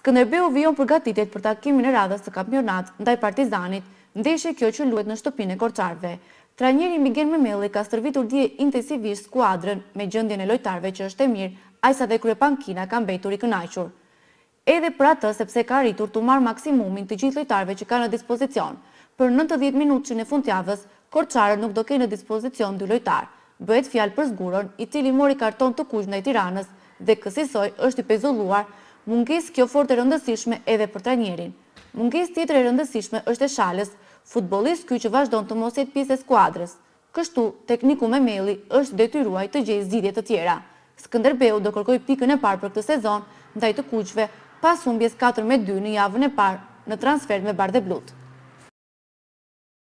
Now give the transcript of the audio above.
Skënderbeu vion përgatitet për takimin e radhës të kampionat ndaj Partizanit, ndeshje kjo që luhet në shtëpinë e Korçarëve. Trajneri Miguel Memelli ka stërvitur dje intensivisht skuadrën me gjendjen e lojtarëve që është e mirë, ajsa dhe kryepankina ka mbetur i kënaqur. Edhe për atë sepse ka arritur të marë maksimumin të gjithë lojtarëve që kanë në dispozicion. Për 90 minutën e fundjavës, Korçarët nuk do kenë në dispozicion dy lojtarë. Bëhet fjalë për zguron, i cili mori karton të kuq ndaj Tiranës dhe kësaj është i pezulluar munges kjo fort e rëndësishme edhe për trenjerin. Munges tjetër e rëndësishme është e shales, futbolist kjo që vazhdon të mos jetë pjesë e skuadrës. Kështu, tekniku me meli është detyruaj të gjejë zidjet të tjera. Skënderbeu do kërkoj pikën e parë për këtë sezon, ndaj të kuqve, pas umbjes 4 me 2 në javën e parë në transfer me blutë.